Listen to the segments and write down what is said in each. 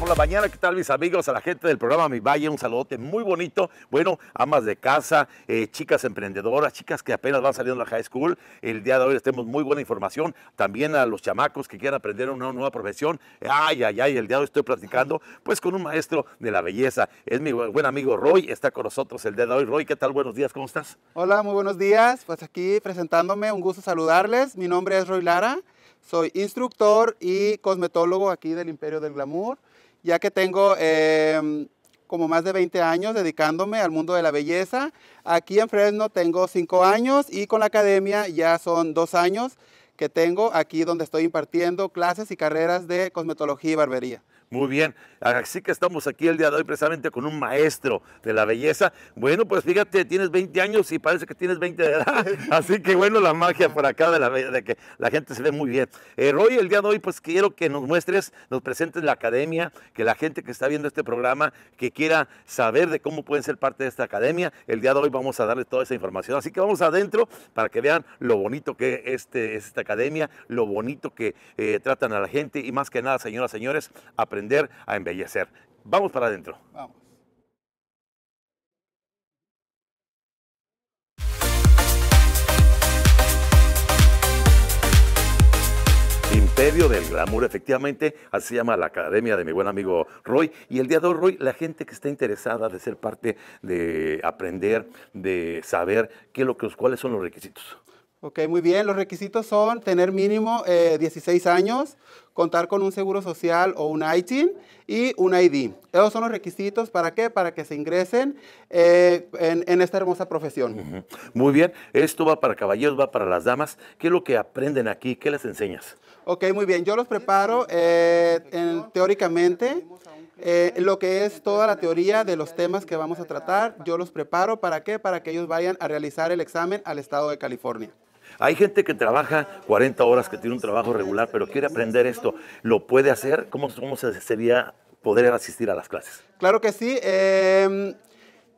por la mañana, ¿qué tal mis amigos? A la gente del programa Mi Valle, un saludote muy bonito. Bueno, amas de casa, eh, chicas emprendedoras, chicas que apenas van saliendo de la high school. El día de hoy les tenemos muy buena información. También a los chamacos que quieran aprender una nueva profesión. Ay, ay, ay, el día de hoy estoy platicando pues con un maestro de la belleza. Es mi buen amigo Roy, está con nosotros el día de hoy. Roy, ¿qué tal? Buenos días, ¿cómo estás? Hola, muy buenos días. Pues aquí presentándome, un gusto saludarles. Mi nombre es Roy Lara. Soy instructor y cosmetólogo aquí del Imperio del Glamour, ya que tengo em, como más de 20 años dedicándome al mundo de la belleza. Aquí en Fresno tengo 5 años y con la academia ya son 2 años que tengo aquí donde estoy impartiendo clases y carreras de cosmetología y barbería. Muy bien, así que estamos aquí el día de hoy precisamente con un maestro de la belleza. Bueno, pues fíjate, tienes 20 años y parece que tienes 20 de edad, así que bueno, la magia por acá de, la, de que la gente se ve muy bien. Eh, Roy, el día de hoy pues quiero que nos muestres, nos presentes la academia, que la gente que está viendo este programa, que quiera saber de cómo pueden ser parte de esta academia, el día de hoy vamos a darle toda esa información. Así que vamos adentro para que vean lo bonito que este, es esta academia, lo bonito que eh, tratan a la gente y más que nada, señoras, señores, aprender a embellecer. Vamos para adentro. Imperio del Glamour, efectivamente, así se llama la academia de mi buen amigo Roy. Y el día de hoy, Roy, la gente que está interesada de ser parte, de aprender, de saber qué lo que, cuáles son los requisitos. Ok, muy bien. Los requisitos son tener mínimo 16 eh, años, contar con un seguro social o un ITIN y un ID. Esos son los requisitos para qué? Para que se ingresen eh, en, esta hermosa profesión. Muy bien. Esto va para caballeros, va para las damas. ¿Qué es lo que aprenden aquí? ¿Qué les enseñas? Ok, muy bien. Yo los preparo eh, teóricamente. lo que es toda la teoría de los temas que vamos a tratar, yo los preparo para qué? Para que ellos vayan a realizar el examen al estado de California. Hay gente que trabaja 40 horas, que tiene un trabajo regular, pero quiere aprender esto. ¿Lo puede hacer? ¿Cómo, sería poder asistir a las clases? Claro que sí. Em,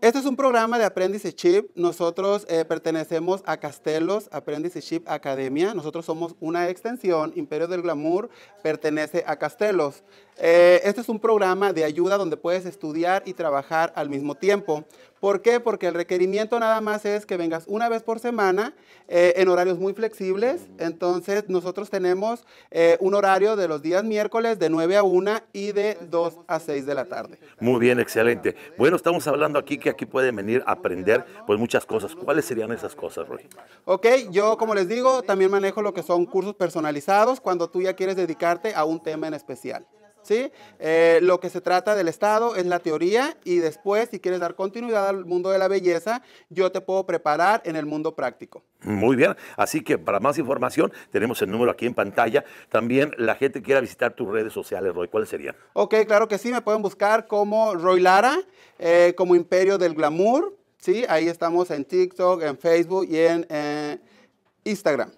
este es un programa de Aprendiceship. Nosotros eh, pertenecemos a Castelos Apprenticeship Academia. Nosotros somos una extensión. Imperio del Glamour pertenece a Castelos. Eh, este es un programa de ayuda donde puedes estudiar y trabajar al mismo tiempo. ¿Por qué? Porque el requerimiento nada más es que vengas una vez por semana eh, en horarios muy flexibles. Entonces, nosotros tenemos eh, un horario de los días miércoles de 9 a 1 y de 2 a 6 de la tarde. Muy bien, excelente. Bueno, estamos hablando aquí que aquí pueden venir a aprender pues muchas cosas. ¿Cuáles serían esas cosas, Roy? Ok, yo como les digo, también manejo lo que son cursos personalizados cuando tú ya quieres dedicarte a un tema en especial. Eh, lo que se trata del Estado es la teoría y después, si quieres dar continuidad al mundo de la belleza, yo te puedo preparar en el mundo práctico. Muy bien, así que para más información tenemos el número aquí en pantalla. También la gente quiera visitar tus redes sociales, Roy, ¿cuáles serían? Ok, claro que sí, me pueden buscar como Roy Lara, eh, como Imperio del Glamour, ¿sí? Ahí estamos en TikTok, en Facebook y en eh, Instagram.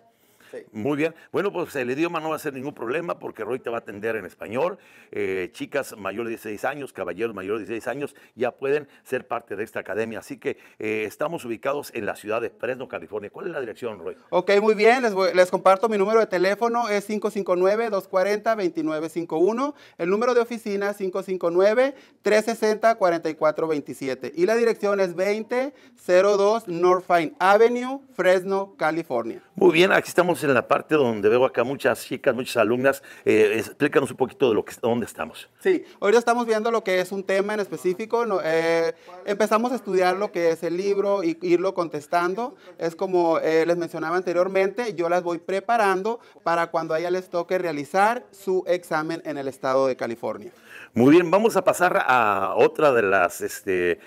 Muy bien. Bueno, pues el idioma no va a ser ningún problema porque Roy te va a atender en español. Eh, chicas mayores de 16 años, caballeros mayores de 16 años, ya pueden ser parte de esta academia. Así que eh, estamos ubicados en la ciudad de Fresno, California. ¿Cuál es la dirección, Roy? Ok, muy bien. Les, les comparto mi número de teléfono. Es 559-240-2951. El número de oficina 559-360-4427. Y la dirección es 2002 North Fine Avenue, Fresno, California. Muy bien, aquí estamos en la parte donde veo acá muchas chicas, muchas alumnas. Eh, explícanos un poquito de lo que, dónde estamos. Sí, ahorita estamos viendo lo que es un tema en específico. Eh, empezamos a estudiar lo que es el libro y irlo contestando. Es como eh, les mencionaba anteriormente, yo las voy preparando para cuando a ella les toque realizar su examen en el estado de California. Muy bien, vamos a pasar a otra de las este,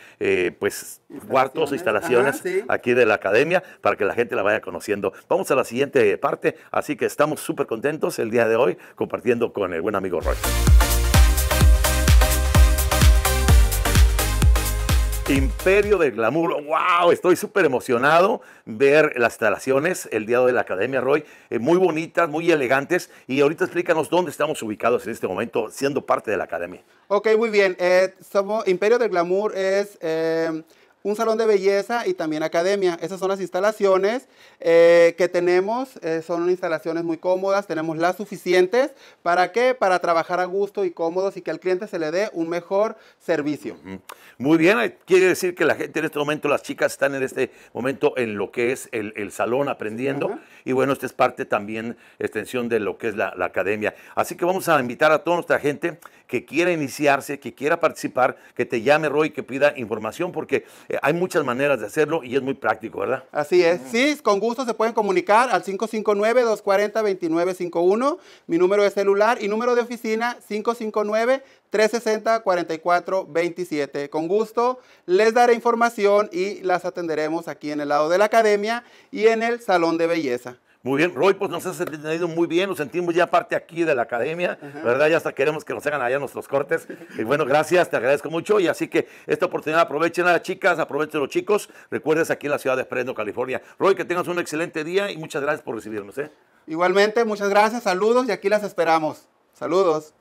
pues, instalaciones. cuartos, instalaciones aquí de la academia para que la gente la vaya conociendo. Vamos a la siguiente Así que estamos súper contentos el día de hoy compartiendo con el buen amigo Roy. Imperio del Glamour. ¡Wow! Estoy súper emocionado ver las instalaciones el día de la Academia Roy. Eh, muy bonitas, muy elegantes. Y ahorita explícanos dónde estamos ubicados en este momento, siendo parte de la Academia. Ok, muy bien. Eh, somos, Imperio del Glamour es. Eh, un salón de belleza y también academia. Esas son las instalaciones eh, que tenemos, eh, son instalaciones muy cómodas, tenemos las suficientes. ¿Para qué? Para trabajar a gusto y cómodos y que al cliente se le dé un mejor servicio. Muy bien, eh, quiere decir que la gente en este momento, las chicas están en este momento en lo que es el, salón aprendiendo. Y bueno, esta es parte también, extensión de lo que es la academia. Así que vamos a invitar a toda nuestra gente que quiera iniciarse, que quiera participar, que te llame Roy, que pida información, porque eh, hay muchas maneras de hacerlo y es muy práctico, ¿verdad? Así es. Sí, con gusto se pueden comunicar al 559-240-2951. Mi número de celular y número de oficina 559 360-4427. Con gusto les daré información y las atenderemos aquí en el lado de la academia y en el salón de belleza. Muy bien, Roy, pues nos has entendido muy bien, nos sentimos ya parte aquí de la academia, ¿verdad? Ya hasta queremos que nos hagan allá nuestros cortes. Y bueno, gracias, te agradezco mucho. Y así que esta oportunidad aprovechen a las chicas, aprovechen a los chicos. Recuerdes aquí en la ciudad de Fresno, California. Roy, que tengas un excelente día y muchas gracias por recibirnos. ¿eh? Igualmente, muchas gracias, saludos y aquí las esperamos. Saludos.